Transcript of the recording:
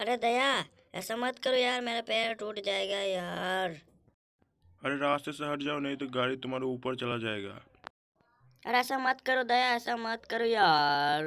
अरे दया ऐसा मत करो यार मेरा पैर टूट जाएगा यार अरे रास्ते से हट जाओ नहीं तो गाड़ी तुम्हारे ऊपर चला जाएगा अरे ऐसा मत करो दया ऐसा मत करो यार